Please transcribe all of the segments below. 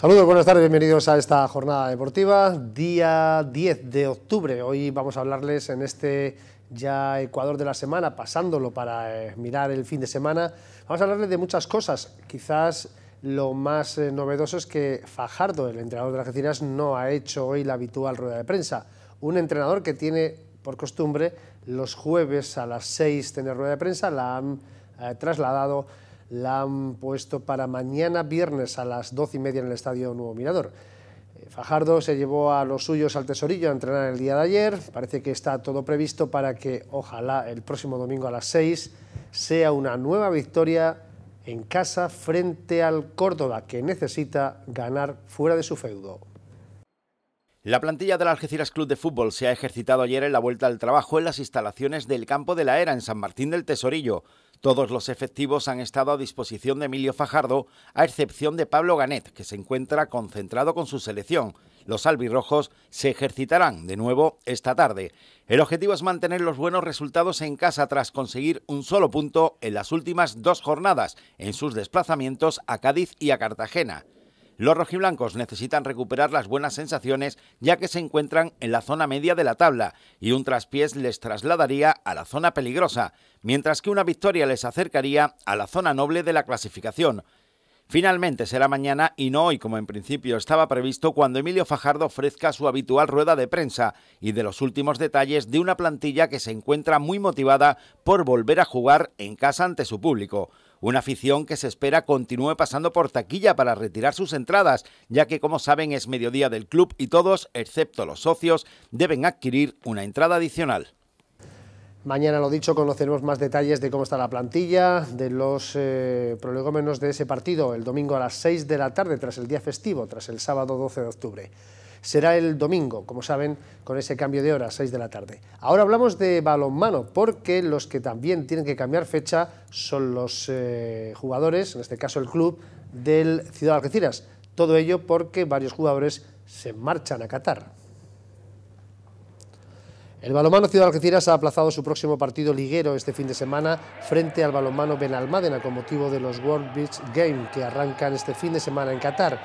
Saludos, buenas tardes, bienvenidos a esta jornada deportiva, día 10 de octubre. Hoy vamos a hablarles en este ya Ecuador de la semana, pasándolo para eh, mirar el fin de semana. Vamos a hablarles de muchas cosas. Quizás lo más eh, novedoso es que Fajardo, el entrenador de las Algeciras, no ha hecho hoy la habitual rueda de prensa. Un entrenador que tiene por costumbre los jueves a las 6 tener rueda de prensa, la han eh, trasladado la han puesto para mañana viernes a las doce y media en el Estadio Nuevo Mirador. Eh, Fajardo se llevó a los suyos al tesorillo a entrenar el día de ayer. Parece que está todo previsto para que ojalá el próximo domingo a las 6 sea una nueva victoria en casa frente al Córdoba, que necesita ganar fuera de su feudo. La plantilla del Algeciras Club de Fútbol se ha ejercitado ayer en la vuelta al trabajo en las instalaciones del campo de la Era en San Martín del Tesorillo. Todos los efectivos han estado a disposición de Emilio Fajardo, a excepción de Pablo Ganet, que se encuentra concentrado con su selección. Los albirrojos se ejercitarán de nuevo esta tarde. El objetivo es mantener los buenos resultados en casa tras conseguir un solo punto en las últimas dos jornadas en sus desplazamientos a Cádiz y a Cartagena. Los rojiblancos necesitan recuperar las buenas sensaciones ya que se encuentran en la zona media de la tabla y un traspiés les trasladaría a la zona peligrosa, mientras que una victoria les acercaría a la zona noble de la clasificación. Finalmente será mañana y no hoy, como en principio estaba previsto, cuando Emilio Fajardo ofrezca su habitual rueda de prensa y de los últimos detalles de una plantilla que se encuentra muy motivada por volver a jugar en casa ante su público. Una afición que se espera continúe pasando por taquilla para retirar sus entradas, ya que como saben es mediodía del club y todos, excepto los socios, deben adquirir una entrada adicional. Mañana, lo dicho, conoceremos más detalles de cómo está la plantilla, de los eh, prolegómenos de ese partido, el domingo a las 6 de la tarde, tras el día festivo, tras el sábado 12 de octubre será el domingo, como saben, con ese cambio de hora, 6 de la tarde. Ahora hablamos de balonmano, porque los que también tienen que cambiar fecha son los eh, jugadores, en este caso el club del Ciudad Algeciras. Todo ello porque varios jugadores se marchan a Qatar. El balonmano Ciudad Algeciras ha aplazado su próximo partido liguero este fin de semana frente al balonmano Benalmádena con motivo de los World Beach Games que arrancan este fin de semana en Qatar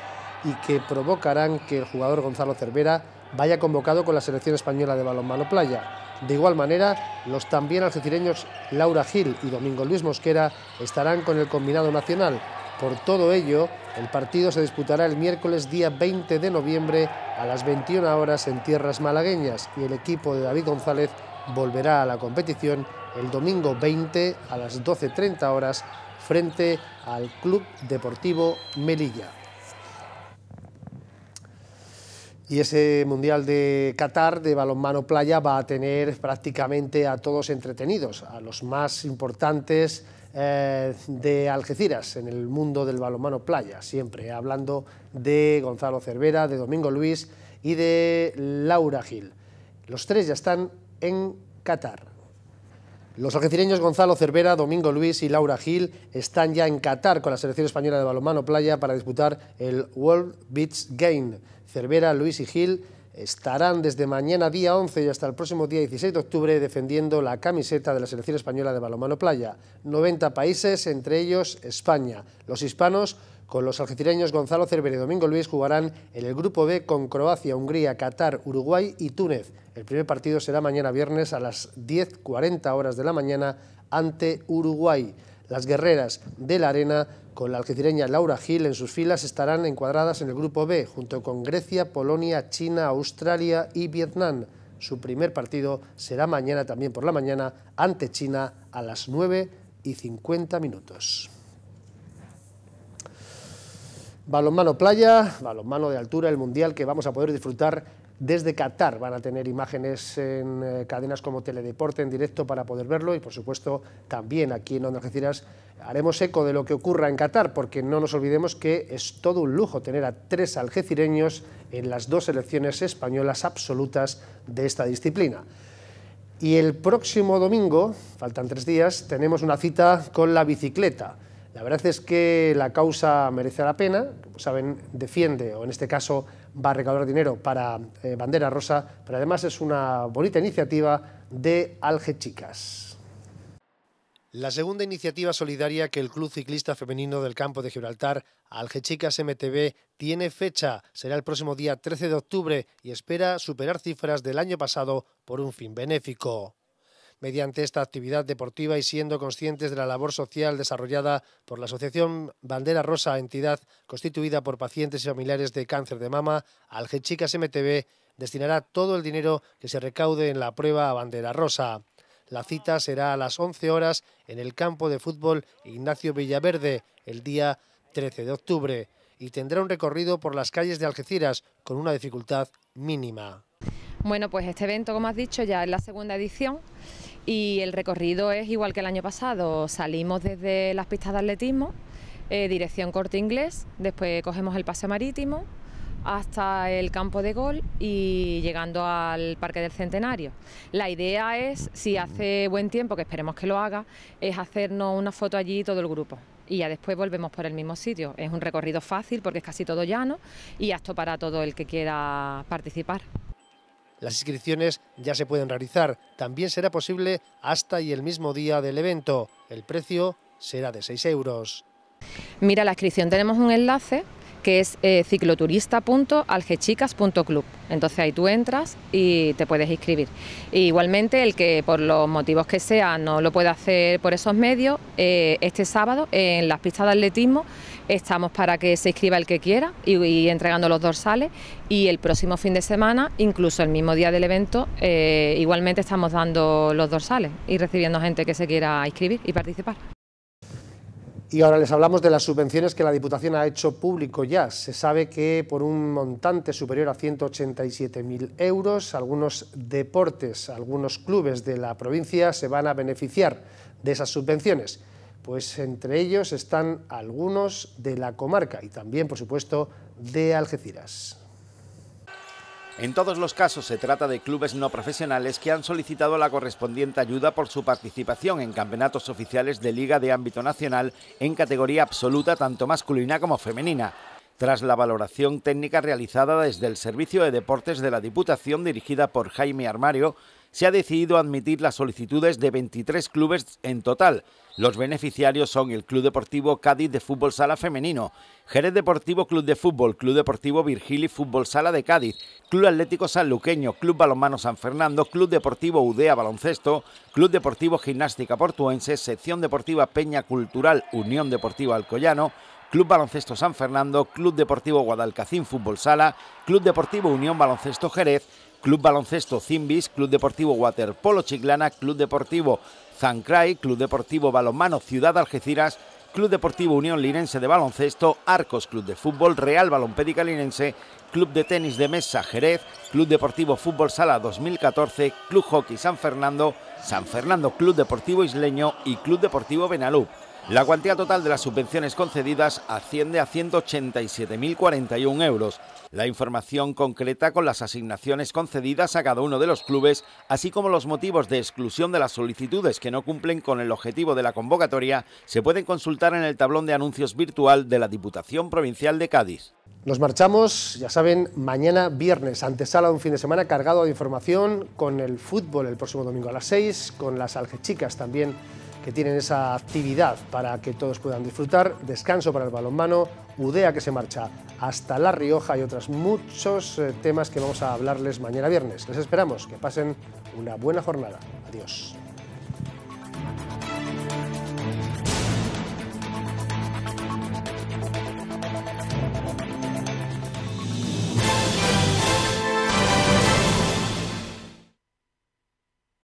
y que provocarán que el jugador Gonzalo Cervera vaya convocado con la selección española de balonmano playa. De igual manera, los también algecireños Laura Gil y Domingo Luis Mosquera estarán con el combinado nacional. Por todo ello, el partido se disputará el miércoles día 20 de noviembre a las 21 horas en tierras malagueñas y el equipo de David González volverá a la competición el domingo 20 a las 12.30 horas frente al Club Deportivo Melilla. Y ese Mundial de Qatar de balonmano playa va a tener prácticamente a todos entretenidos, a los más importantes eh, de Algeciras en el mundo del balonmano playa, siempre hablando de Gonzalo Cervera, de Domingo Luis y de Laura Gil. Los tres ya están en Qatar. Los algecireños Gonzalo Cervera, Domingo Luis y Laura Gil están ya en Qatar con la selección española de balonmano playa para disputar el World Beach Game. Cervera, Luis y Gil estarán desde mañana día 11 y hasta el próximo día 16 de octubre defendiendo la camiseta de la selección española de balonmano playa. 90 países, entre ellos España. Los hispanos con los algecireños Gonzalo Cervera y Domingo Luis jugarán en el Grupo B con Croacia, Hungría, Qatar, Uruguay y Túnez. El primer partido será mañana viernes a las 10.40 horas de la mañana ante Uruguay. Las guerreras de la arena con la algecireña Laura Gil en sus filas estarán encuadradas en el Grupo B junto con Grecia, Polonia, China, Australia y Vietnam. Su primer partido será mañana también por la mañana ante China a las 9.50 minutos. Balonmano playa, balonmano de altura, el mundial que vamos a poder disfrutar desde Qatar. Van a tener imágenes en eh, cadenas como Teledeporte en directo para poder verlo y, por supuesto, también aquí en Onda Algeciras haremos eco de lo que ocurra en Qatar, porque no nos olvidemos que es todo un lujo tener a tres algecireños en las dos selecciones españolas absolutas de esta disciplina. Y el próximo domingo, faltan tres días, tenemos una cita con la bicicleta. La verdad es que la causa merece la pena, como saben, defiende, o en este caso va a recaudar dinero para eh, Bandera Rosa, pero además es una bonita iniciativa de Algechicas. La segunda iniciativa solidaria que el Club Ciclista Femenino del Campo de Gibraltar, Algechicas MTB, tiene fecha. Será el próximo día 13 de octubre y espera superar cifras del año pasado por un fin benéfico mediante esta actividad deportiva y siendo conscientes de la labor social desarrollada por la Asociación Bandera Rosa, entidad constituida por pacientes y familiares de cáncer de mama, Algechicas MTV destinará todo el dinero que se recaude en la prueba a Bandera Rosa. La cita será a las 11 horas en el campo de fútbol Ignacio Villaverde el día 13 de octubre y tendrá un recorrido por las calles de Algeciras con una dificultad mínima. Bueno, pues este evento, como has dicho, ya es la segunda edición y el recorrido es igual que el año pasado, salimos desde las pistas de atletismo, eh, dirección Corte Inglés, después cogemos el pase marítimo hasta el campo de gol y llegando al Parque del Centenario. La idea es, si hace buen tiempo, que esperemos que lo haga, es hacernos una foto allí todo el grupo y ya después volvemos por el mismo sitio. Es un recorrido fácil porque es casi todo llano y apto para todo el que quiera participar. Las inscripciones ya se pueden realizar. También será posible hasta y el mismo día del evento. El precio será de 6 euros. Mira la inscripción, tenemos un enlace que es eh, cicloturista.algechicas.club. Entonces ahí tú entras y te puedes inscribir. igualmente el que por los motivos que sea no lo pueda hacer por esos medios, eh, este sábado en las pistas de atletismo estamos para que se inscriba el que quiera y, entregando los dorsales y el próximo fin de semana, incluso el mismo día del evento, eh, igualmente estamos dando los dorsales y recibiendo gente que se quiera inscribir y participar. Y ahora les hablamos de las subvenciones que la Diputación ha hecho público ya. Se sabe que por un montante superior a 187.000 euros, algunos deportes, algunos clubes de la provincia se van a beneficiar de esas subvenciones. Pues entre ellos están algunos de la comarca y también, por supuesto, de Algeciras. En todos los casos se trata de clubes no profesionales que han solicitado la correspondiente ayuda por su participación en campeonatos oficiales de liga de ámbito nacional en categoría absoluta tanto masculina como femenina, tras la valoración técnica realizada desde el Servicio de Deportes de la Diputación dirigida por Jaime Armario, se ha decidido admitir las solicitudes de 23 clubes en total. Los beneficiarios son el Club Deportivo Cádiz de Fútbol Sala Femenino, Jerez Deportivo Club de Fútbol, Club Deportivo Virgili Fútbol Sala de Cádiz, Club Atlético San Luqueño... Club Balonmano San Fernando, Club Deportivo Udea Baloncesto, Club Deportivo Gimnástica Portuense, Sección Deportiva Peña Cultural Unión Deportiva Alcoyano, Club Baloncesto San Fernando, Club Deportivo Guadalcacín Fútbol Sala, Club Deportivo Unión Baloncesto Jerez, Club Baloncesto Cimbis, Club Deportivo Waterpolo Chiclana, Club Deportivo Zancray, Club Deportivo Balonmano Ciudad Algeciras, Club Deportivo Unión Linense de Baloncesto, Arcos Club de Fútbol, Real Balompédica Linense, Club de Tenis de Mesa Jerez, Club Deportivo Fútbol Sala 2014, Club Hockey San Fernando, San Fernando Club Deportivo Isleño y Club Deportivo Benalú. La cuantía total de las subvenciones concedidas asciende a 187.041 euros. La información concreta con las asignaciones concedidas a cada uno de los clubes, así como los motivos de exclusión de las solicitudes que no cumplen con el objetivo de la convocatoria, se pueden consultar en el tablón de anuncios virtual de la Diputación Provincial de Cádiz. Nos marchamos, ya saben, mañana viernes, antesala de un fin de semana cargado de información con el fútbol el próximo domingo a las 6, con las algechicas también que tienen esa actividad para que todos puedan disfrutar, descanso para el balonmano, UDEA que se marcha hasta La Rioja y otros muchos eh, temas que vamos a hablarles mañana viernes. Les esperamos, que pasen una buena jornada. Adiós.